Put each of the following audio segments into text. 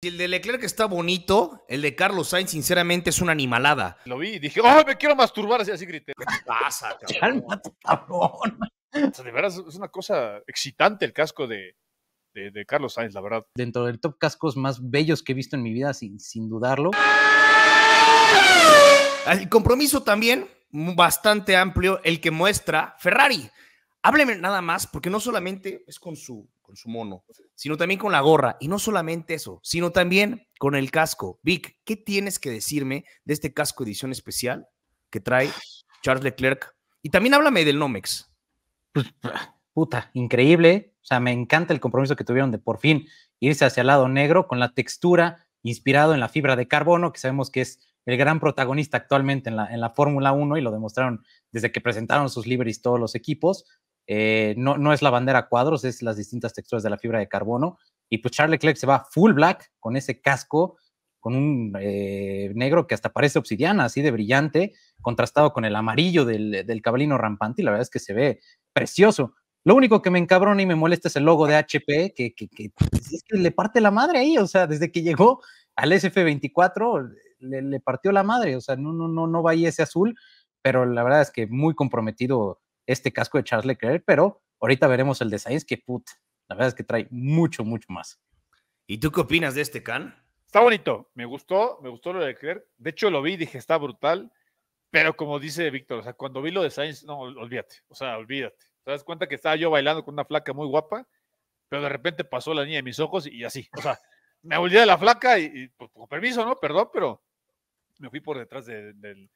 Si el de Leclerc está bonito, el de Carlos Sainz, sinceramente, es una animalada. Lo vi y dije, ¡oh, me quiero masturbar! Así, así grité. ¿Qué pasa, cabrón? cabrón. de verdad, es una cosa excitante el casco de, Carlos Sainz, la verdad. Dentro del top cascos más bellos que he visto en mi vida, sin, sin dudarlo. El compromiso también, bastante amplio, el que muestra Ferrari hábleme nada más, porque no solamente es con su, con su mono, sino también con la gorra, y no solamente eso, sino también con el casco. Vic, ¿qué tienes que decirme de este casco edición especial que trae Charles Leclerc? Y también háblame del Nomex. Pues, puta, increíble. ¿eh? O sea, me encanta el compromiso que tuvieron de por fin irse hacia el lado negro con la textura inspirado en la fibra de carbono, que sabemos que es el gran protagonista actualmente en la, en la Fórmula 1 y lo demostraron desde que presentaron sus liveries todos los equipos. Eh, no, es la bandera cuadros, es las distintas texturas de la fibra de carbono. Y pues Charles Leclerc se va full black con ese casco, con un eh, negro que hasta parece obsidiana, así de brillante, contrastado con el amarillo del, del cabalino rampante, y la verdad es que se ve precioso. Lo único que me encabrona y me molesta es el logo de HP, pues, que, le parte la madre ahí, o sea, desde que llegó al SF24 le, partió la madre, o sea, no, no, no, no va ahí ese azul, pero la verdad es que muy comprometido este casco de Charles Leclerc, pero ahorita veremos el de Sainz, que put, la verdad es que trae mucho, mucho más. ¿Y tú qué opinas de este can? Está bonito, me gustó, me gustó lo de Leclerc. De hecho, lo vi y dije, está brutal, pero como dice Víctor, o sea, cuando vi lo de Sainz, no, olvídate, o sea, olvídate. Te das cuenta que estaba yo bailando con una flaca muy guapa, pero de repente pasó la niña de mis ojos y así, o sea, me olvidé de la flaca y, pues, con permiso, ¿no? Perdón, pero me fui por detrás del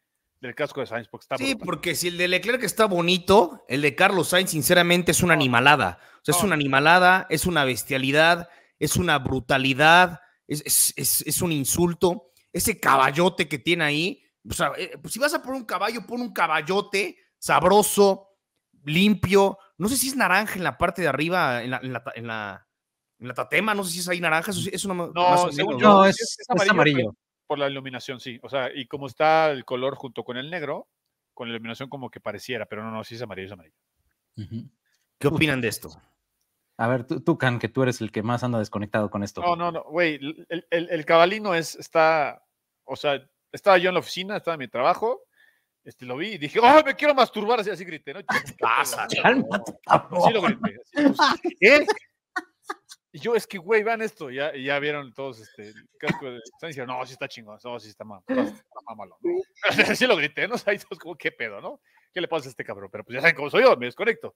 del casco de Sainz. Porque está sí, porque si el de Leclerc está bonito, el de Carlos Sainz, sinceramente, es una animalada. O sea, es una animalada, es una bestialidad, es una brutalidad, es, un insulto. Ese caballote que tiene ahí, o sea, eh, pues, si vas a poner un caballo, pon un caballote sabroso, limpio. No sé si es naranja en la parte de arriba, en la, en tatema, no sé si es ahí naranja. Es una, no, no, Es amarillo. Por la iluminación, sí. O sea, y como está el color junto con el negro, con la iluminación como que pareciera, pero no, no, sí es amarillo, es amarillo. ¿Qué opinan de esto? A ver, tú, tú, Can, que tú eres el que más anda desconectado con esto. No, no, no, güey, el, el, cabalino es, está, o sea, estaba yo en la oficina, estaba en mi trabajo, este, lo vi y dije, ¡oh, me quiero masturbar! Así, así grité, ¿no? ¿Qué pasa? Así lo grité. Pues, y yo, es que, güey, vean esto. Ya, ya vieron todos este, casco de no, sí está chingón, no, sí está, mamá, malo sí lo grité, ¿no? O sea, todos como, ¿qué pedo, no? ¿Qué le pasa a este cabrón? Pero pues ya saben cómo soy yo, me desconecto.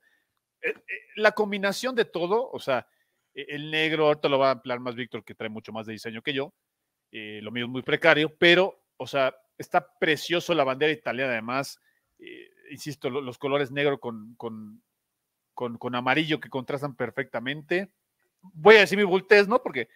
Eh, eh, la combinación de todo, o sea, e, el negro, ahorita lo va a ampliar más Víctor, que trae mucho más de diseño que yo. Eh, lo mío es muy precario, pero, o sea, está precioso la bandera italiana, además. insisto, los colores negro con amarillo que contrastan perfectamente voy a decir mi bultez, ¿no? Porque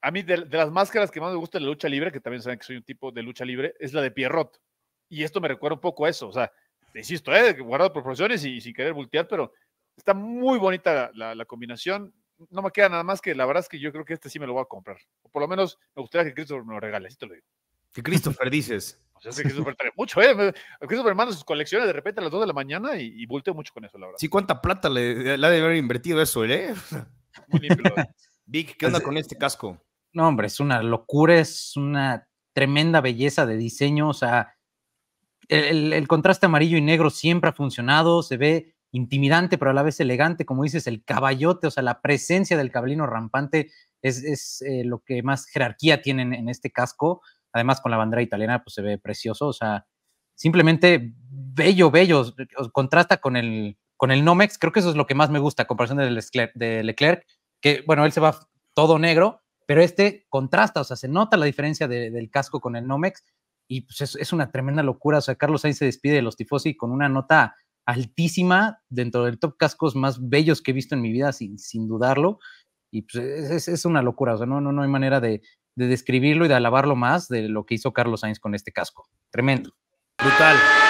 a mí de, las máscaras que más me gusta de la lucha libre, que también saben que soy un tipo de lucha libre, es la de Pierrot. Y esto me recuerda un poco a eso. O sea, te insisto, ¿eh? guardado profesiones y, y, sin querer voltear pero está muy bonita la, combinación. No me queda nada más que la verdad es que yo creo que este sí me lo voy a comprar. O por lo menos me gustaría que Christopher me lo regale, así te lo digo. Que Christopher dices. O sea, que Christopher trae mucho, ¿eh? Christopher manda sus colecciones de repente a las 2 de la mañana y, y volteo mucho con eso, la verdad. Sí, cuánta plata le, le ha de haber invertido eso, ¿eh? Vic, ¿qué pues, onda eh, con este casco? No, hombre, es una locura, es una tremenda belleza de diseño. O sea, el, contraste amarillo y negro siempre ha funcionado, se ve intimidante, pero a la vez elegante, como dices, el caballote, o sea, la presencia del caballino rampante es, eh, lo que más jerarquía tiene en, este casco. Además, con la bandera italiana, pues se ve precioso, o sea, simplemente bello, bello, contrasta con el, con el Nomex, creo que eso es lo que más me gusta, comparación del Leclerc, que bueno, él se va todo negro, pero este contrasta, o sea, se nota la diferencia del casco con el Nomex y pues es, una tremenda locura, o sea, Carlos Sainz se despide de los tifosi con una nota altísima dentro del top cascos más bellos que he visto en mi vida, sin, sin dudarlo, y pues es, una locura, o sea, no, no, no hay manera de, de describirlo y de alabarlo más de lo que hizo Carlos Sainz con este casco, tremendo. Brutal.